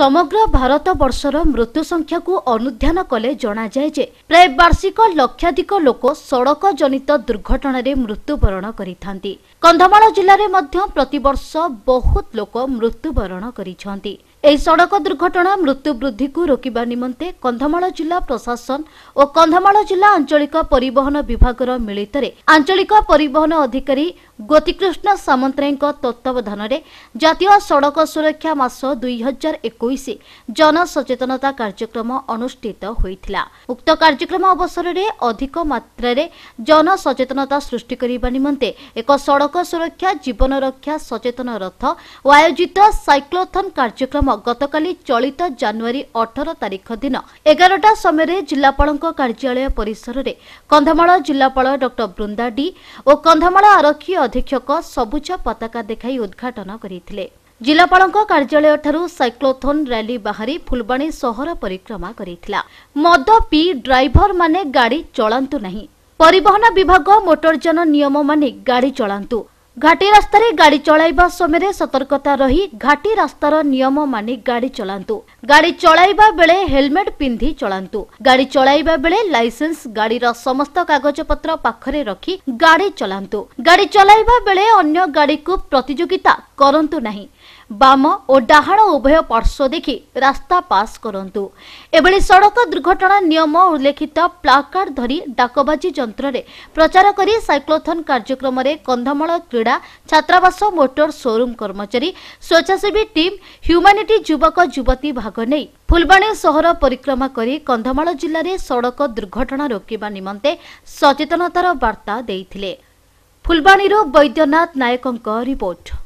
ସମଗ୍ର ଭାରତ ବର୍ଷର ମୃତ୍ୟୁ ସଂଖ୍ୟାକୁ ଅନୁଧ୍ୟାନ କଲେ ଜଣାଯାଏ ଯେ ପ୍ରାୟ ବାର୍ଷିକ ଲକ୍ଷାଧିକ ଲୋକ ସଡ଼କ ଜନିତ ଦୁର୍ଘଟଣାରେ ମୃତ୍ୟୁବରଣ କରିଥାନ୍ତି କନ୍ଧମାଳ ଜିଲ୍ଲାରେ ମଧ୍ୟ ପ୍ରତିବର୍ଷ ବହୁତ ଲୋକ ମୃତ୍ୟୁବରଣ କରିଛନ୍ତି ଏହି ସଡ଼କ ଦୁର୍ଘଟଣା ମୃତ୍ୟୁ ବୃଦ୍ଧିକୁ ରୋକିବା ନିମନ୍ତେ କନ୍ଧମାଳ ଜିଲ୍ଲା ପ୍ରଶାସନ ଓ କନ୍ଧମାଳ ଜିଲ୍ଲା ଆଞ୍ଚଳିକ ପରିବହନ ବିଭାଗର ମିଳିତରେ ଆଞ୍ଚଳିକ ପରିବହନ ଅଧିକାରୀ ଗୋତିକୃଷ୍ଣ ସାମନ୍ତରାୟଙ୍କ ତତ୍ତ୍ୱାବଧାନରେ ଜାତୀୟ ସଡ଼କ ସୁରକ୍ଷା ମାସ ଦୁଇ ହଜାର ଏକୋଇଶ ଜନସଚେତନତା କାର୍ଯ୍ୟକ୍ରମ ଅନୁଷ୍ଠିତ ହୋଇଥିଲା ଉକ୍ତ କାର୍ଯ୍ୟକ୍ରମ ଅବସରରେ ଅଧିକ ମାତ୍ରାରେ ଜନସଚେତନତା ସୃଷ୍ଟି କରିବା ନିମନ୍ତେ ଏକ ସଡ଼କ ସୁରକ୍ଷା ଜୀବନ ରକ୍ଷା ସଚେତନ ରଥ ଓ ଆୟୋଜିତ ସାଇକ୍ଲୋଥନ୍ କାର୍ଯ୍ୟକ୍ରମ ଗତକାଲି ଚଳିତ ଜାନୁଆରୀ ଅଠର ତାରିଖ ଦିନ ଏଗାରଟା ସମୟରେ ଜିଲ୍ଲାପାଳଙ୍କ କାର୍ଯ୍ୟାଳୟ ପରିସରରେ କନ୍ଧମାଳ ଜିଲ୍ଲାପାଳ ଡକ୍ଟର ବୃନ୍ଦା ଡି ଓ କନ୍ଧମାଳ ଆରକ୍ଷୀ ଅଧୀକ୍ଷକ ସବୁଜ ପତାକା ଦେଖାଇ ଉଦ୍ଘାଟନ କରିଥିଲେ ଜିଲ୍ଲାପାଳଙ୍କ କାର୍ଯ୍ୟାଳୟଠାରୁ ସାଇକ୍ଲୋଥୋନ୍ ର୍ୟାଲି ବାହାରି ଫୁଲବାଣୀ ସହର ପରିକ୍ରମା କରିଥିଲା ମଦ ପିଇ ଡ୍ରାଇଭରମାନେ ଗାଡ଼ି ଚଳାନ୍ତୁ ନାହିଁ ପରିବହନ ବିଭାଗ ମୋଟରଯାନ ନିୟମ ମାନି ଗାଡ଼ି ଚଳାନ୍ତୁ ଘାଟି ରାସ୍ତାରେ ଗାଡ଼ି ଚଳାଇବା ସମୟରେ ସତର୍କତା ରହି ଘାଟି ରାସ୍ତାର ନିୟମ ମାନି ଗାଡ଼ି ଚଳାନ୍ତୁ ଗାଡ଼ି ଚଳାଇବା ବେଳେ ହେଲମେଟ୍ ପିନ୍ଧି ଚଳାନ୍ତୁ ଗାଡ଼ି ଚଳାଇବା ବେଳେ ଲାଇସେନ୍ସ ଗାଡ଼ିର ସମସ୍ତ କାଗଜପତ୍ର ପାଖରେ ରଖି ଗାଡ଼ି ଚଳାନ୍ତୁ ଗାଡ଼ି ଚଳାଇବା ବେଳେ ଅନ୍ୟ ଗାଡ଼ିକୁ ପ୍ରତିଯୋଗିତା କରନ୍ତୁ ନାହିଁ ବାମ ଓ ଡାହାଣ ଉଭୟ ପାର୍ଶ୍ୱ ଦେଖି ରାସ୍ତା ପାସ୍ କରନ୍ତୁ ଏଭଳି ସଡ଼କ ଦୁର୍ଘଟଣା ନିୟମ ଉଲ୍ଲେଖିତ ପ୍ଲାକାର୍ଡ ଧରି ଡାକବାଜି ଯନ୍ତ୍ରରେ ପ୍ରଚାର କରି ସାଇକ୍ଲୋଥନ କାର୍ଯ୍ୟକ୍ରମରେ କନ୍ଧମାଳ କ୍ରୀଡ଼ା ଛାତ୍ରାବାସ ମୋଟର ସୋରୁମ୍ କର୍ମଚାରୀ ସ୍ୱେଚ୍ଛାସେବୀ ଟିମ୍ ହ୍ୟୁମାନିଟି ଯୁବକ ଯୁବତୀ ଭାଗ ନେଇ ଫୁଲବାଣୀ ସହର ପରିକ୍ରମା କରି କନ୍ଧମାଳ ଜିଲ୍ଲାରେ ସଡ଼କ ଦୁର୍ଘଟଣା ରୋକିବା ନିମନ୍ତେ ସଚେତନତାର ବାର୍ତ୍ତା ଦେଇଥିଲେ ଫୁଲବାଣୀରୁ ବୈଦ୍ୟନାଥ ନାୟକଙ୍କ ରିପୋର୍ଟ